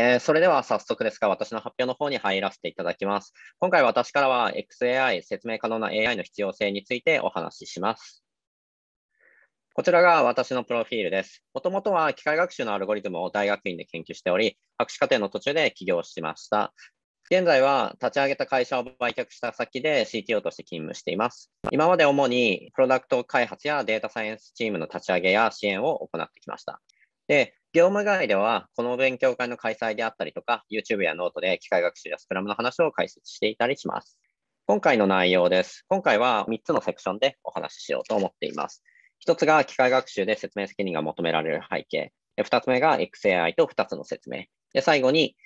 えー、それでは早速ですが、私の発表の方に入らせていただきます。今回私からは XAI、説明可能な AI の必要性についてお話しします。こちらが私のプロフィールです。もともとは機械学習のアルゴリズムを大学院で研究しており、博士課程の途中で起業しました。現在は立ち上げた会社を売却した先で CTO として勤務しています。今まで主にプロダクト開発やデータサイエンスチームの立ち上げや支援を行ってきました。で、業務外では、この勉強会の開催であったりとか、YouTube やノートで機械学習やスクラムの話を解説していたりします。今回の内容です。今回は3つのセクションでお話ししようと思っています。1つが機械学習で説明責任が求められる背景。2つ目が XAI と2つの説明。で最後に、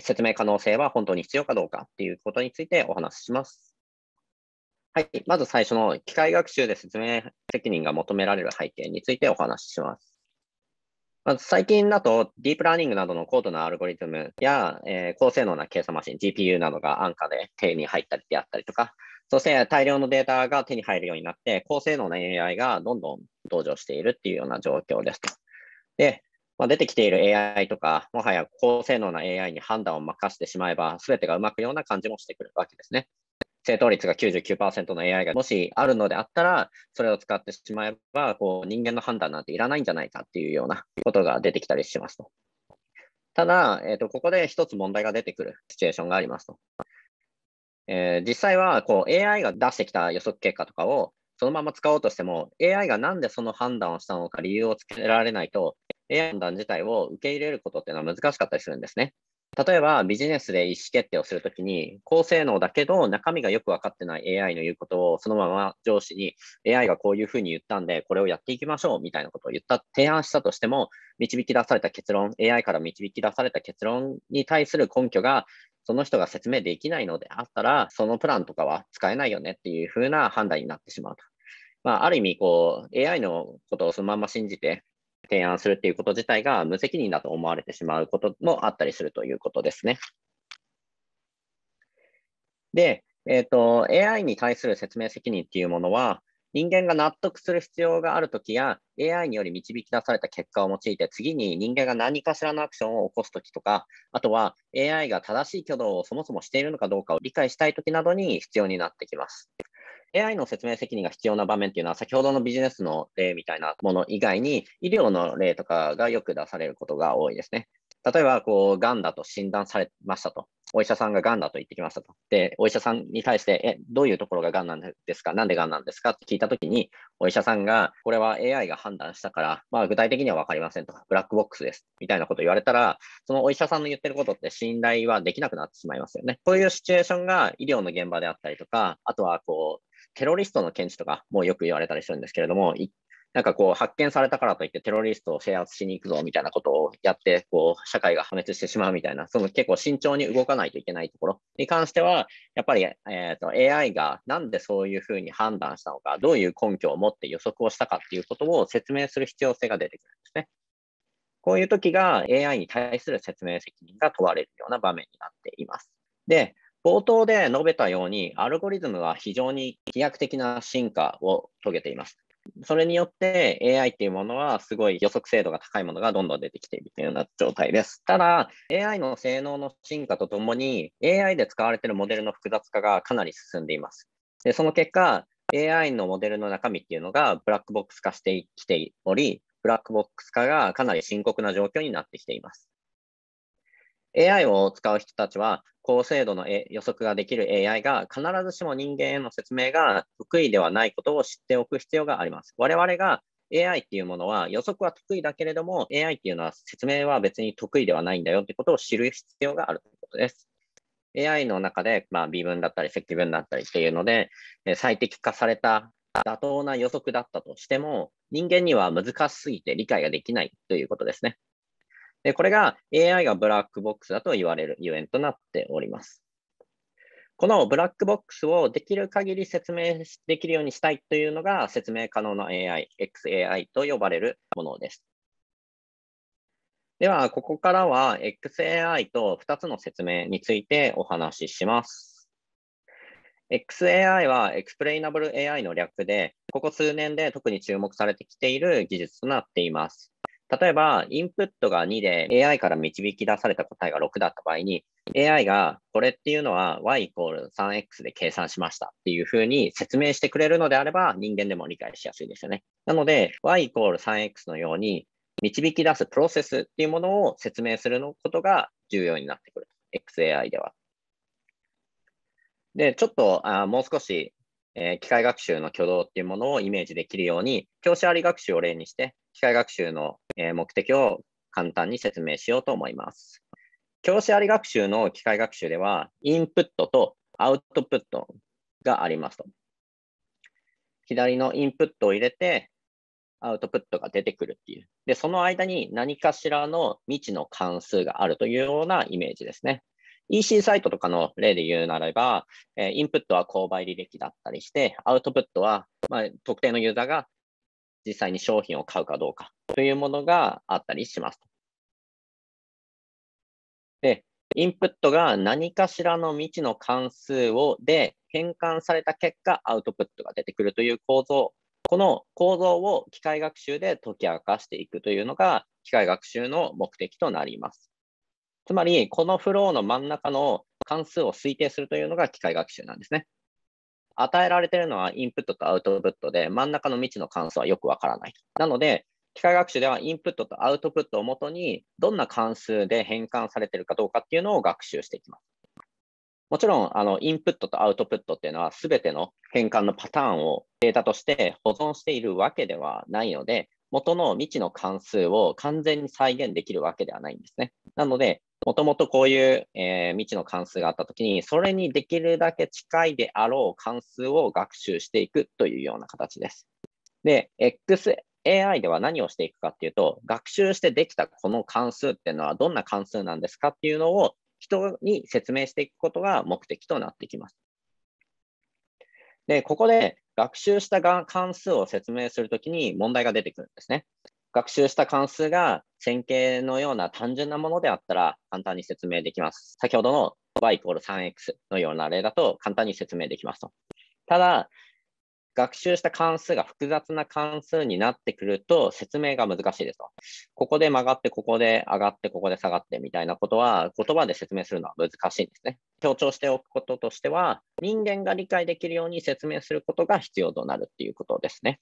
説明可能性は本当に必要かどうかっていうことについてお話しします。はい。まず最初の機械学習で説明責任が求められる背景についてお話しします。まあ、最近だと、ディープラーニングなどの高度なアルゴリズムや、えー、高性能な計算マシン、GPU などが安価で手に入ったりであったりとか、そして大量のデータが手に入るようになって、高性能な AI がどんどん登場しているっていうような状況ですと。で、まあ、出てきている AI とか、もはや高性能な AI に判断を任せてしまえば、すべてがうまくような感じもしてくるわけですね。正答率が99%の AI がもしあるのであったら、それを使ってしまえば、こう人間の判断なんていらないんじゃないかっていうようなことが出てきたりしますと。ただ、えーと、ここで一つ問題が出てくるシチュエーションがありますと。えー、実際はこう AI が出してきた予測結果とかをそのまま使おうとしても、AI がなんでその判断をしたのか理由をつけられないと、AI の判断自体を受け入れることっていうのは難しかったりするんですね。例えばビジネスで意思決定をするときに、高性能だけど中身がよく分かってない AI の言うことをそのまま上司に AI がこういうふうに言ったんで、これをやっていきましょうみたいなことを言った、提案したとしても、導き出された結論、AI から導き出された結論に対する根拠がその人が説明できないのであったら、そのプランとかは使えないよねっていうふうな判断になってしまうと。まあ、ある意味こう、AI のことをそのまま信じて、提案するっていうこと自体が無責任だと思われてしまうこともあったりするということですね。で、えっ、ー、と、AI に対する説明責任っていうものは、人間が納得する必要があるときや、AI により導き出された結果を用いて、次に人間が何かしらのアクションを起こすときとか、あとは AI が正しい挙動をそもそもしているのかどうかを理解したいときなどに必要になってきます。AI の説明責任が必要な場面っていうのは、先ほどのビジネスの例みたいなもの以外に、医療の例とかがよく出されることが多いですね。例えば、こう、がんだと診断されましたと。お医者さんががんだと言ってきましたと。で、お医者さんに対して、え、どういうところががんなんですかなんでがんなんですかって聞いたときに、お医者さんが、これは AI が判断したから、まあ具体的にはわかりませんとか、ブラックボックスです。みたいなこと言われたら、そのお医者さんの言ってることって信頼はできなくなってしまいますよね。こういうシチュエーションが医療の現場であったりとか、あとはこう、テロリストの検知とかもよく言われたりするんですけれども、なんかこう発見されたからといってテロリストを制圧しに行くぞみたいなことをやってこう社会が破滅してしまうみたいなその結構慎重に動かないといけないところに関してはやっぱり、えーと、と AI がなんでそういうふうに判断したのかどういう根拠を持って予測をしたかっていうことを説明する必要性が出てくるんですね。こういう時が AI に対する説明責任が問われるような場面になっています。で、冒頭で述べたように、アルゴリズムは非常に飛躍的な進化を遂げています。それによって AI っていうものはすごい予測精度が高いものがどんどん出てきているというような状態です。ただ、AI の性能の進化とともに AI で使われているモデルの複雑化がかなり進んでいます。でその結果、AI のモデルの中身っていうのがブラックボックス化してきており、ブラックボックス化がかなり深刻な状況になってきています。AI を使う人たちは、高精度の予測ができる AI が必ずしも人間への説明が得意ではないことを知っておく必要があります。我々が AI っていうものは予測は得意だけれども AI っていうのは説明は別に得意ではないんだよってことを知る必要があるということです。AI の中で、まあ、微分だったり積分だったりっていうので最適化された妥当な予測だったとしても人間には難しすぎて理解ができないということですね。で、これが AI がブラックボックスだと言われるゆえんとなっております。このブラックボックスをできる限り説明できるようにしたいというのが説明可能な AI、XAI と呼ばれるものです。では、ここからは XAI と2つの説明についてお話しします。XAI は Explainable AI の略で、ここ数年で特に注目されてきている技術となっています。例えば、インプットが2で AI から導き出された答えが6だった場合に、AI がこれっていうのは y イコール 3x で計算しましたっていうふうに説明してくれるのであれば、人間でも理解しやすいですよね。なので、y イコール 3x のように、導き出すプロセスっていうものを説明することが重要になってくる。XAI では。で、ちょっとあもう少し、えー、機械学習の挙動っていうものをイメージできるように、教師あり学習を例にして、機械学習のえ目的を簡単に説明しようと思います。教師あり学習の機械学習では、インプットとアウトプットがありますと。左のインプットを入れて、アウトプットが出てくるっていう。で、その間に何かしらの未知の関数があるというようなイメージですね。EC サイトとかの例で言うならば、インプットは購買履歴だったりして、アウトプットは、ま特定のユーザーが実際に商品を買うかどうかというものがあったりします。で、インプットが何かしらの未知の関数をで変換された結果、アウトプットが出てくるという構造、この構造を機械学習で解き明かしていくというのが、機械学習の目的となります。つまり、このフローの真ん中の関数を推定するというのが機械学習なんですね。与えられてるのはインプットとアウトプットで、真ん中の未知の関数はよくわからない。なので、機械学習ではインプットとアウトプットをもとに、どんな関数で変換されてるかどうかっていうのを学習していきます。もちろん、あの、インプットとアウトプットっていうのは、すべての変換のパターンをデータとして保存しているわけではないので、元の未知の関数を完全に再現できるわけではないんですね。なので、もともとこういう、えー、未知の関数があったときに、それにできるだけ近いであろう関数を学習していくというような形です。で、XAI では何をしていくかっていうと、学習してできたこの関数っていうのはどんな関数なんですかっていうのを人に説明していくことが目的となってきます。で、ここで学習した関数を説明するときに問題が出てくるんですね。学習した関数が線形のような単純なものであったら簡単に説明できます。先ほどの y イコール 3x のような例だと簡単に説明できますと。ただ、学習した関数が複雑な関数になってくると説明が難しいですと。ここで曲がって、ここで上がって、ここで下がってみたいなことは言葉で説明するのは難しいんですね。強調しておくこととしては、人間が理解できるように説明することが必要となるっていうことですね。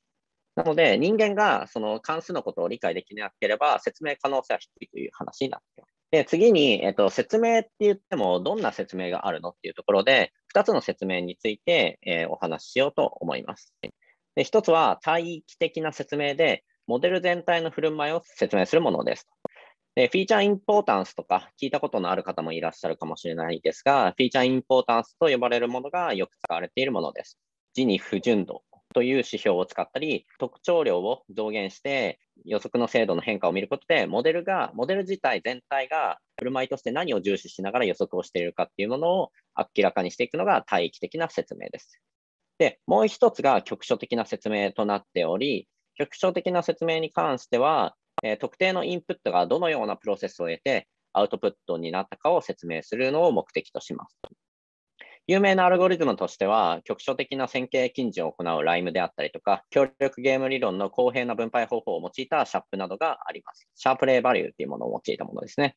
なので、人間がその関数のことを理解できなければ、説明可能性は低いという話になっています。で、次に、えっと、説明って言っても、どんな説明があるのっていうところで、2つの説明について、えー、お話ししようと思います。で、1つは、帯域的な説明で、モデル全体の振る舞いを説明するものです。で、フィーチャーインポータンスとか、聞いたことのある方もいらっしゃるかもしれないですが、フィーチャーインポータンスと呼ばれるものがよく使われているものです。字に不純度という指標を使ったり、特徴量を増減して予測の精度の変化を見ることで、モデルが、モデル自体全体が振る舞いとして何を重視しながら予測をしているかっていうものを明らかにしていくのが対域的な説明です。で、もう一つが局所的な説明となっており、局所的な説明に関しては、えー、特定のインプットがどのようなプロセスを得て、アウトプットになったかを説明するのを目的とします。有名なアルゴリズムとしては、局所的な線形近似を行うライムであったりとか、協力ゲーム理論の公平な分配方法を用いたシャープなどがあります。シャープレイバリューというものを用いたものですね。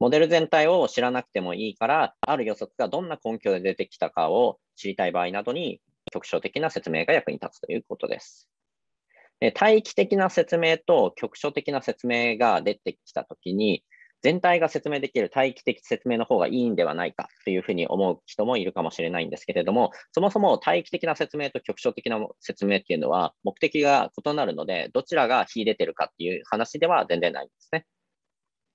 モデル全体を知らなくてもいいから、ある予測がどんな根拠で出てきたかを知りたい場合などに、局所的な説明が役に立つということです。で大気的な説明と局所的な説明が出てきたときに、全体が説明できる待機的説明の方がいいんではないかというふうに思う人もいるかもしれないんですけれども、そもそも待機的な説明と局所的な説明っていうのは目的が異なるので、どちらが秀でてるかっていう話では全然ないんですね。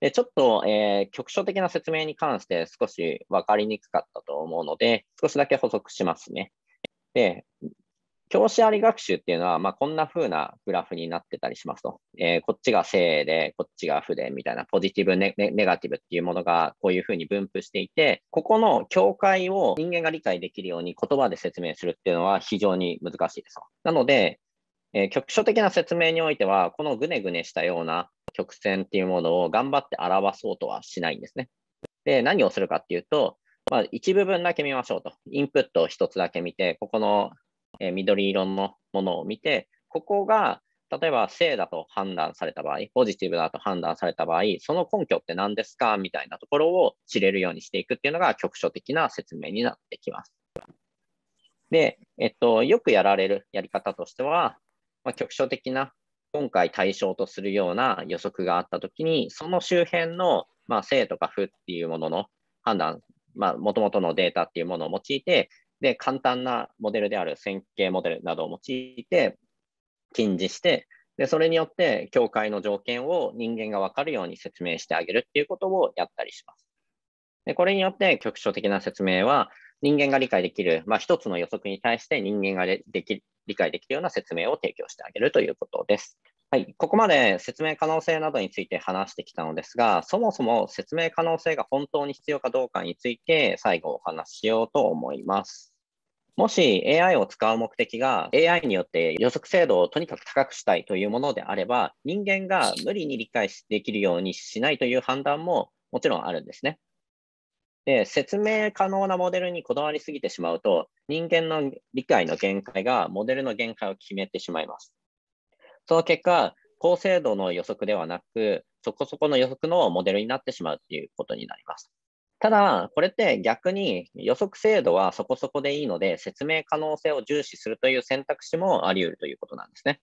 でちょっと、えー、局所的な説明に関して少し分かりにくかったと思うので、少しだけ補足しますね。で教師あり学習っていうのは、まあ、こんな風なグラフになってたりしますと。えー、こっちが正で、こっちが負で、みたいなポジティブネ、ネガティブっていうものがこういう風に分布していて、ここの境界を人間が理解できるように言葉で説明するっていうのは非常に難しいですと。なので、えー、局所的な説明においては、このぐねぐねしたような曲線っていうものを頑張って表そうとはしないんですね。で、何をするかっていうと、まあ、一部分だけ見ましょうと。インプットを一つだけ見て、ここのえ緑色のものを見て、ここが例えば正だと判断された場合、ポジティブだと判断された場合、その根拠って何ですかみたいなところを知れるようにしていくっていうのが局所的な説明になってきます。で、えっと、よくやられるやり方としては、まあ、局所的な今回対象とするような予測があったときに、その周辺の、まあ、正とか負っていうものの判断、まともとのデータっていうものを用いて、で、簡単なモデルである線形モデルなどを用いて、近似して、で、それによって、境界の条件を人間がわかるように説明してあげるっていうことをやったりします。で、これによって、局所的な説明は、人間が理解できる、まあ、一つの予測に対して人間ができ理解できるような説明を提供してあげるということです。はい、ここまで説明可能性などについて話してきたのですが、そもそも説明可能性が本当に必要かどうかについて、最後お話ししようと思います。もし AI を使う目的が AI によって予測精度をとにかく高くしたいというものであれば、人間が無理に理解できるようにしないという判断ももちろんあるんですね。で、説明可能なモデルにこだわりすぎてしまうと、人間の理解の限界がモデルの限界を決めてしまいます。その結果、高精度の予測ではなく、そこそこの予測のモデルになってしまうということになります。ただ、これって逆に予測精度はそこそこでいいので、説明可能性を重視するという選択肢もあり得るということなんですね。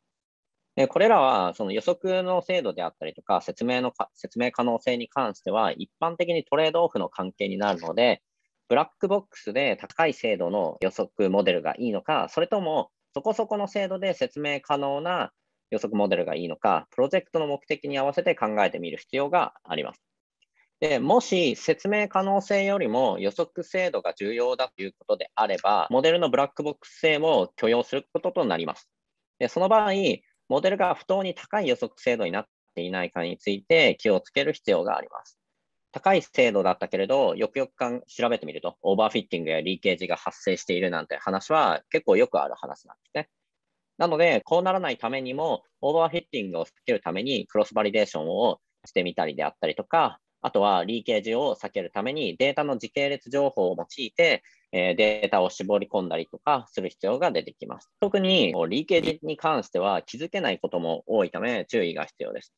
でこれらはその予測の精度であったりとか説明のか、説明可能性に関しては、一般的にトレードオフの関係になるので、ブラックボックスで高い精度の予測モデルがいいのか、それともそこそこの精度で説明可能な予測モデルがいいのか、プロジェクトの目的に合わせて考えてみる必要があります。でもし説明可能性よりも予測精度が重要だということであれば、モデルのブラックボックス性も許容することとなります。でその場合、モデルが不当に高い予測精度になっていないかについて気をつける必要があります。高い精度だったけれど、よくよくかん調べてみると、オーバーフィッティングやリーケージが発生しているなんて話は結構よくある話なんですね。なので、こうならないためにも、オーバーフィッティングを避けるためにクロスバリデーションをしてみたりであったりとか、あとはリーケージを避けるためにデータの時系列情報を用いて、えデータを絞り込んだりとかする必要が出てきます。特にリーケージに関しては気づけないことも多いため注意が必要です。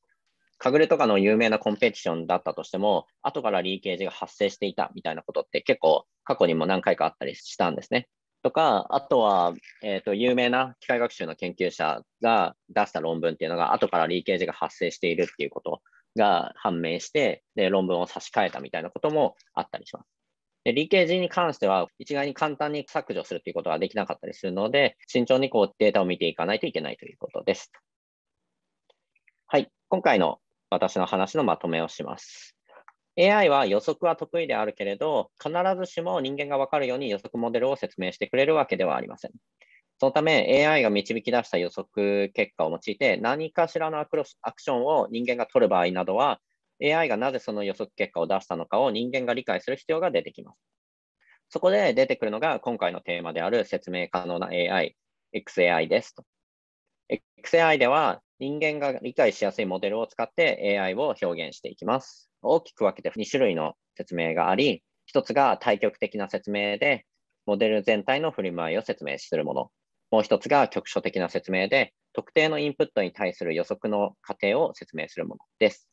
かぐれとかの有名なコンペティションだったとしても、後からリーケージが発生していたみたいなことって結構過去にも何回かあったりしたんですね。とか、あとは、えーと、と有名な機械学習の研究者が出した論文っていうのが、後からリーケージが発生しているっていうことが判明して、で、論文を差し替えたみたいなこともあったりします。で、理系人に関しては、一概に簡単に削除するということができなかったりするので、慎重にこうデータを見ていかないといけないということです。はい。今回の私の話のまとめをします。AI は予測は得意であるけれど、必ずしも人間がわかるように予測モデルを説明してくれるわけではありません。そのため AI が導き出した予測結果を用いて何かしらのアクションを人間が取る場合などは AI がなぜその予測結果を出したのかを人間が理解する必要が出てきます。そこで出てくるのが今回のテーマである説明可能な AI、XAI ですと。XAI では人間が理解しやすいモデルを使って AI を表現していきます。大きく分けて2種類の説明があり、1つが対極的な説明で、モデル全体の振る舞いを説明するもの。もう一つが局所的な説明で、特定のインプットに対する予測の過程を説明するものです。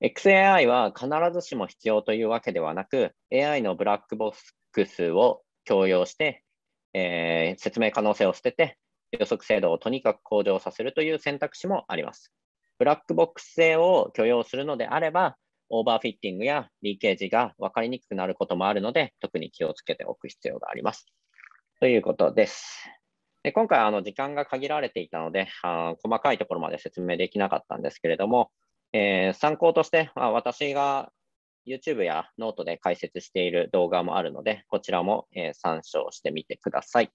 XAI は必ずしも必要というわけではなく、AI のブラックボックスを強要して、えー、説明可能性を捨てて、予測精度をとにかく向上させるという選択肢もあります。ブラックボックス性を許容するのであれば、オーバーフィッティングやリーケージが分かりにくくなることもあるので、特に気をつけておく必要があります。ということです。で今回あの時間が限られていたのであ細かいところまで説明できなかったんですけれども、えー、参考として、まあ、私が YouTube やノートで解説している動画もあるのでこちらも、え参照してみてください。